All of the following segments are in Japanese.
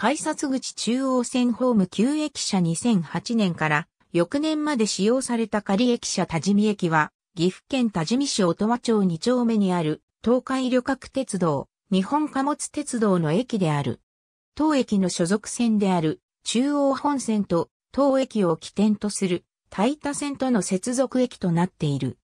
改札口中央線ホーム旧駅舎2008年から翌年まで使用された仮駅舎多治見駅は岐阜県多治見市音羽町2丁目にある東海旅客鉄道日本貨物鉄道の駅である。当駅の所属線である中央本線と当駅を起点とする大田線との接続駅となっている。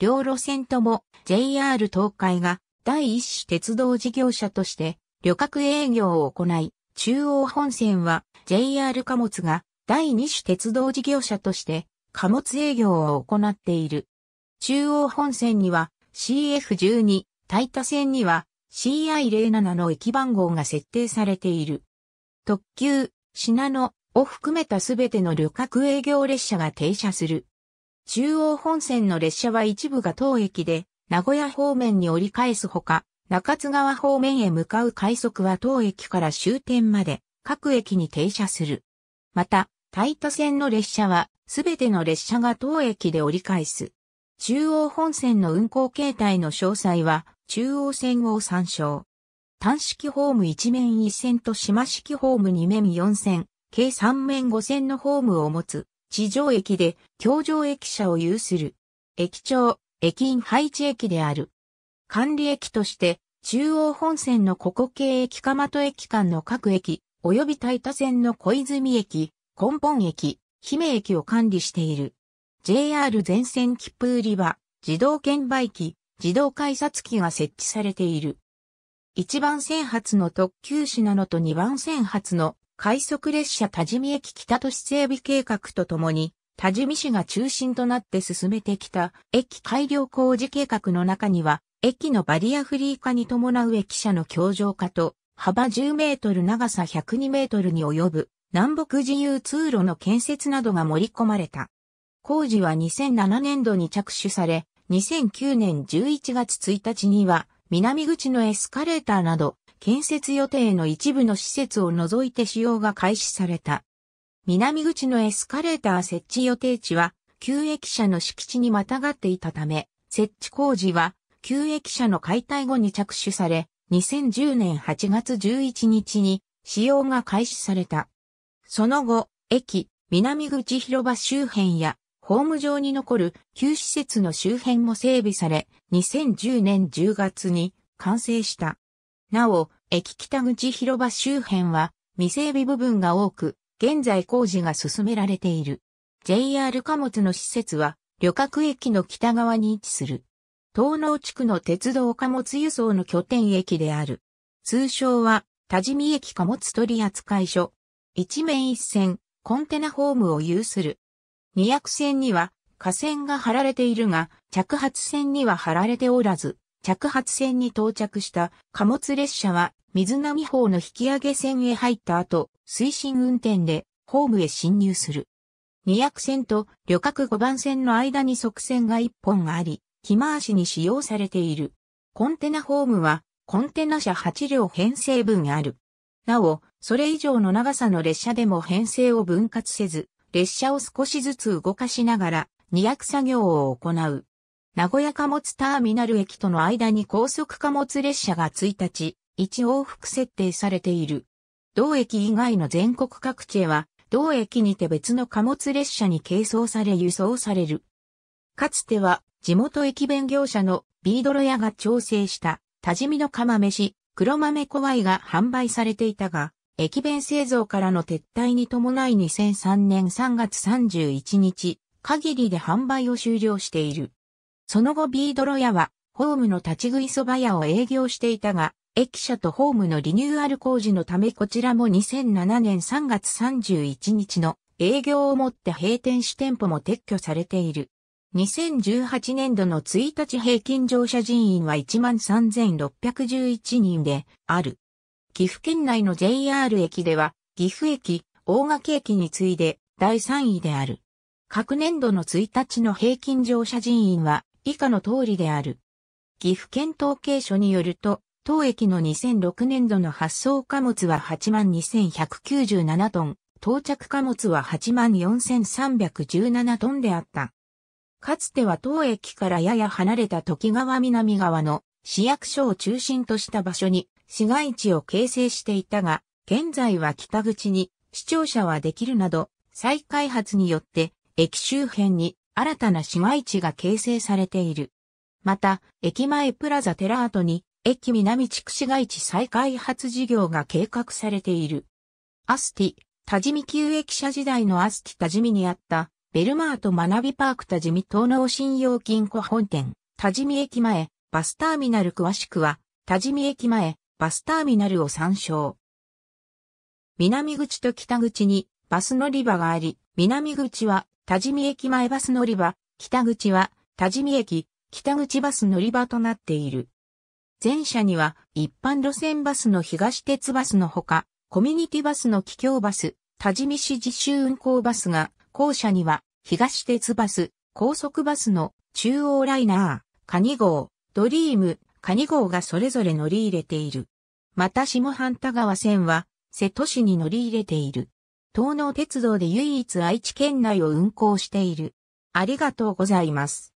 両路線とも JR 東海が第一種鉄道事業者として旅客営業を行い、中央本線は JR 貨物が第二種鉄道事業者として貨物営業を行っている。中央本線には CF12、タイタ線には CI07 の駅番号が設定されている。特急、品野を含めたすべての旅客営業列車が停車する。中央本線の列車は一部が当駅で名古屋方面に折り返すほか、中津川方面へ向かう快速は当駅から終点まで各駅に停車する。また、大ト線の列車はすべての列車が当駅で折り返す。中央本線の運行形態の詳細は中央線を参照。単式ホーム1面1線と島式ホーム2面4線、計3面5線のホームを持つ地上駅で橋上駅舎を有する。駅長、駅員配置駅である。管理駅として、中央本線のここ系駅まと駅間の各駅、及び大田線の小泉駅、根本駅、姫駅を管理している。JR 全線切符売り場、自動券売機、自動改札機が設置されている。1番線発の特急市なのと2番線発の快速列車多治見駅北都市整備計画とともに、多治見市が中心となって進めてきた駅改良工事計画の中には、駅のバリアフリー化に伴う駅舎の強状化と、幅10メートル長さ102メートルに及ぶ南北自由通路の建設などが盛り込まれた。工事は2007年度に着手され、2009年11月1日には、南口のエスカレーターなど、建設予定の一部の施設を除いて使用が開始された。南口のエスカレーター設置予定地は、旧駅舎の敷地にまたがっていたため、設置工事は、旧駅舎の解体後に着手され、2010年8月11日に使用が開始された。その後、駅、南口広場周辺や、ホーム上に残る旧施設の周辺も整備され、2010年10月に完成した。なお、駅北口広場周辺は未整備部分が多く、現在工事が進められている。JR 貨物の施設は、旅客駅の北側に位置する。東農地区の鉄道貨物輸送の拠点駅である。通称は、多治見駅貨物取扱所。一面一線、コンテナホームを有する。二役線には、架線が張られているが、着発線には張られておらず、着発線に到着した貨物列車は、水波法の引き上げ線へ入った後、推進運転でホームへ侵入する。二役線と旅客5番線の間に側線が1本あり、木回しに使用されている。コンテナホームはコンテナ車8両編成分ある。なお、それ以上の長さの列車でも編成を分割せず、列車を少しずつ動かしながら、二役作業を行う。名古屋貨物ターミナル駅との間に高速貨物列車が1日、1往復設定されている。同駅以外の全国各地へは、同駅にて別の貨物列車に軽装され輸送される。かつては、地元駅弁業者のビードロ屋が調整した、多治見の釜飯、黒豆小いが販売されていたが、駅弁製造からの撤退に伴い2003年3月31日、限りで販売を終了している。その後ビードロ屋は、ホームの立ち食いそば屋を営業していたが、駅舎とホームのリニューアル工事のためこちらも2007年3月31日の営業をもって閉店し店舗も撤去されている。2018年度の1日平均乗車人員は13,611人である。岐阜県内の JR 駅では、岐阜駅、大垣駅に次いで第3位である。各年度の1日の平均乗車人員は以下の通りである。岐阜県統計所によると、当駅の2006年度の発送貨物は82,197トン、到着貨物は84,317トンであった。かつては当駅からやや離れた時川南側の市役所を中心とした場所に市街地を形成していたが、現在は北口に視聴者はできるなど、再開発によって駅周辺に新たな市街地が形成されている。また、駅前プラザテラートに駅南地区市街地再開発事業が計画されている。アスティ、多治見旧駅舎時代のアスティ多治見にあった、ベルマート学びパーク多治見東農信用金庫本店、多治見駅前、バスターミナル詳しくは、多治見駅前、バスターミナルを参照。南口と北口にバス乗り場があり、南口は多治見駅前バス乗り場、北口は多治見駅、北口バス乗り場となっている。前者には一般路線バスの東鉄バスのほか、コミュニティバスの帰郷バス、多治見市自主運行バスが、後舎には東鉄バス、高速バスの中央ライナー、カニ号、ドリーム、カニ号がそれぞれ乗り入れている。また下半田川線は、瀬戸市に乗り入れている。東能鉄道で唯一愛知県内を運行している。ありがとうございます。